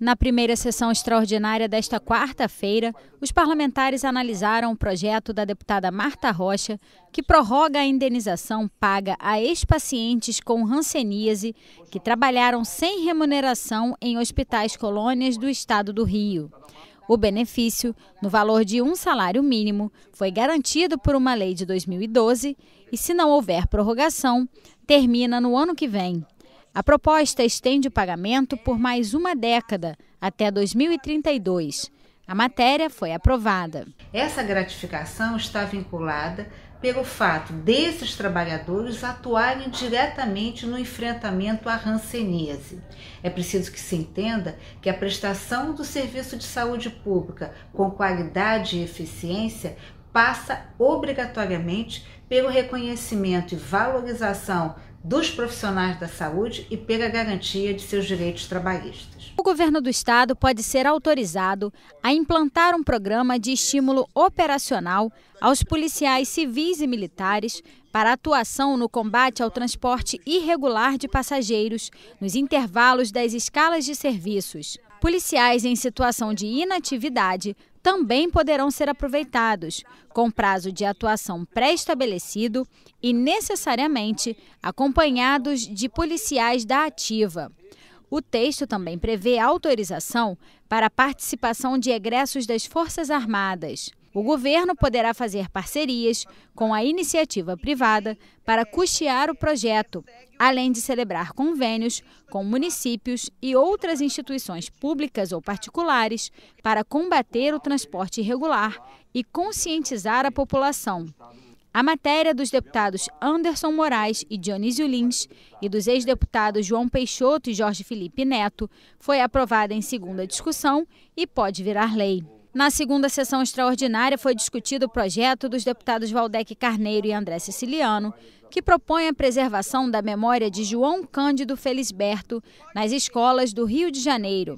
Na primeira sessão extraordinária desta quarta-feira, os parlamentares analisaram o projeto da deputada Marta Rocha, que prorroga a indenização paga a ex-pacientes com ranceníase que trabalharam sem remuneração em hospitais colônias do estado do Rio. O benefício, no valor de um salário mínimo, foi garantido por uma lei de 2012 e, se não houver prorrogação, termina no ano que vem. A proposta estende o pagamento por mais uma década, até 2032. A matéria foi aprovada. Essa gratificação está vinculada pelo fato desses trabalhadores atuarem diretamente no enfrentamento à ranceníase. É preciso que se entenda que a prestação do serviço de saúde pública com qualidade e eficiência passa obrigatoriamente pelo reconhecimento e valorização dos profissionais da saúde e pela garantia de seus direitos trabalhistas. O governo do estado pode ser autorizado a implantar um programa de estímulo operacional aos policiais civis e militares para atuação no combate ao transporte irregular de passageiros nos intervalos das escalas de serviços. Policiais em situação de inatividade também poderão ser aproveitados, com prazo de atuação pré-estabelecido e necessariamente acompanhados de policiais da ativa. O texto também prevê autorização para a participação de egressos das Forças Armadas. O governo poderá fazer parcerias com a iniciativa privada para custear o projeto, além de celebrar convênios com municípios e outras instituições públicas ou particulares para combater o transporte irregular e conscientizar a população. A matéria dos deputados Anderson Moraes e Dionísio Lins e dos ex-deputados João Peixoto e Jorge Felipe Neto foi aprovada em segunda discussão e pode virar lei. Na segunda sessão extraordinária foi discutido o projeto dos deputados Valdec Carneiro e André Siciliano, que propõe a preservação da memória de João Cândido Felisberto nas escolas do Rio de Janeiro.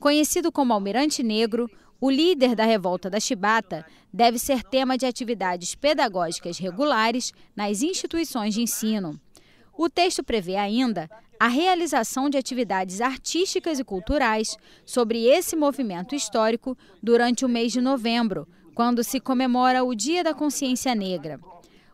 Conhecido como Almirante Negro, o líder da revolta da Chibata deve ser tema de atividades pedagógicas regulares nas instituições de ensino. O texto prevê ainda a realização de atividades artísticas e culturais sobre esse movimento histórico durante o mês de novembro, quando se comemora o Dia da Consciência Negra.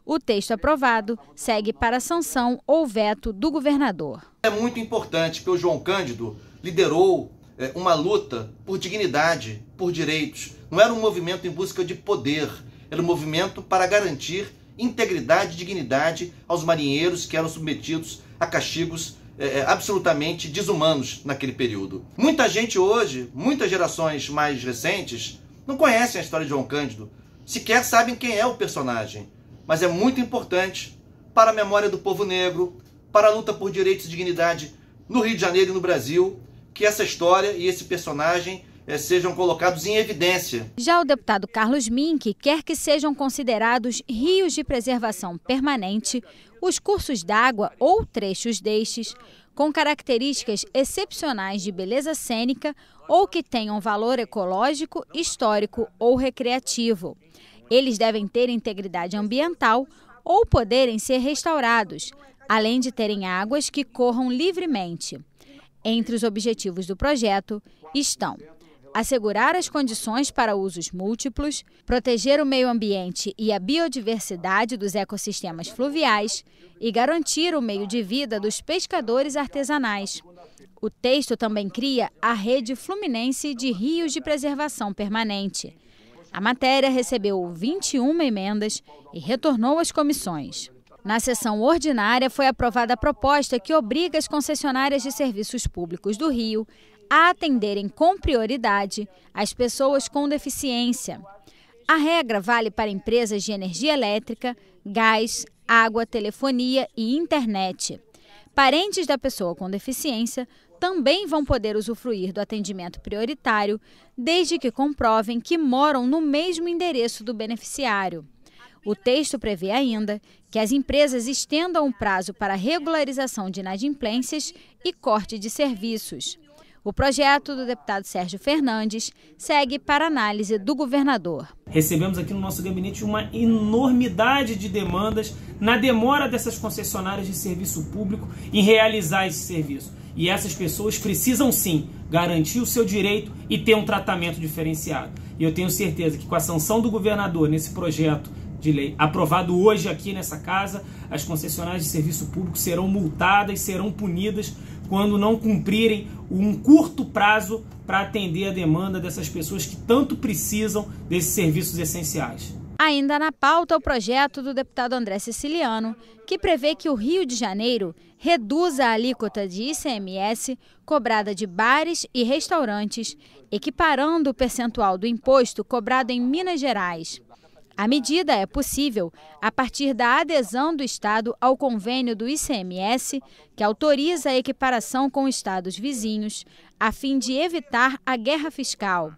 O texto aprovado segue para sanção ou veto do governador. É muito importante que o João Cândido liderou é, uma luta por dignidade, por direitos. Não era um movimento em busca de poder, era um movimento para garantir integridade e dignidade aos marinheiros que eram submetidos a castigos é, absolutamente desumanos naquele período. Muita gente hoje, muitas gerações mais recentes, não conhecem a história de João Cândido, sequer sabem quem é o personagem, mas é muito importante para a memória do povo negro, para a luta por direitos e dignidade no Rio de Janeiro e no Brasil, que essa história e esse personagem eh, sejam colocados em evidência. Já o deputado Carlos Mink quer que sejam considerados rios de preservação permanente os cursos d'água ou trechos destes com características excepcionais de beleza cênica ou que tenham valor ecológico, histórico ou recreativo. Eles devem ter integridade ambiental ou poderem ser restaurados, além de terem águas que corram livremente. Entre os objetivos do projeto estão assegurar as condições para usos múltiplos, proteger o meio ambiente e a biodiversidade dos ecossistemas fluviais e garantir o meio de vida dos pescadores artesanais. O texto também cria a Rede Fluminense de Rios de Preservação Permanente. A matéria recebeu 21 emendas e retornou às comissões. Na sessão ordinária, foi aprovada a proposta que obriga as concessionárias de serviços públicos do Rio a atenderem com prioridade as pessoas com deficiência. A regra vale para empresas de energia elétrica, gás, água, telefonia e internet. Parentes da pessoa com deficiência também vão poder usufruir do atendimento prioritário, desde que comprovem que moram no mesmo endereço do beneficiário. O texto prevê ainda que as empresas estendam o prazo para regularização de inadimplências e corte de serviços. O projeto do deputado Sérgio Fernandes segue para análise do governador. Recebemos aqui no nosso gabinete uma enormidade de demandas na demora dessas concessionárias de serviço público em realizar esse serviço. E essas pessoas precisam sim garantir o seu direito e ter um tratamento diferenciado. E eu tenho certeza que com a sanção do governador nesse projeto de lei aprovado hoje aqui nessa casa, as concessionárias de serviço público serão multadas, serão punidas quando não cumprirem um curto prazo para atender a demanda dessas pessoas que tanto precisam desses serviços essenciais. Ainda na pauta, o projeto do deputado André Siciliano, que prevê que o Rio de Janeiro reduza a alíquota de ICMS cobrada de bares e restaurantes, equiparando o percentual do imposto cobrado em Minas Gerais. A medida é possível a partir da adesão do Estado ao convênio do ICMS, que autoriza a equiparação com estados vizinhos, a fim de evitar a guerra fiscal.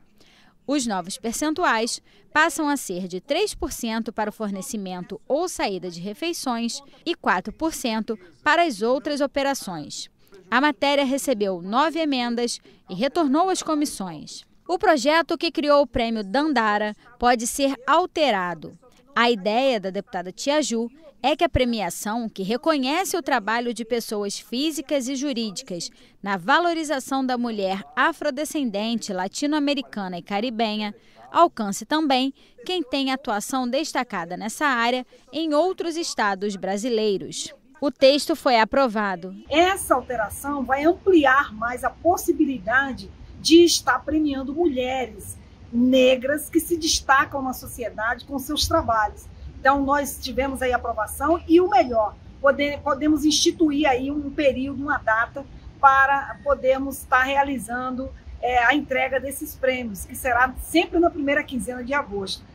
Os novos percentuais passam a ser de 3% para o fornecimento ou saída de refeições e 4% para as outras operações. A matéria recebeu nove emendas e retornou às comissões. O projeto que criou o prêmio Dandara pode ser alterado. A ideia da deputada Tiaju é que a premiação, que reconhece o trabalho de pessoas físicas e jurídicas na valorização da mulher afrodescendente, latino-americana e caribenha, alcance também quem tem atuação destacada nessa área em outros estados brasileiros. O texto foi aprovado. Essa alteração vai ampliar mais a possibilidade de estar premiando mulheres negras que se destacam na sociedade com seus trabalhos. Então, nós tivemos aí aprovação e o melhor, poder, podemos instituir aí um período, uma data, para podermos estar realizando é, a entrega desses prêmios, que será sempre na primeira quinzena de agosto.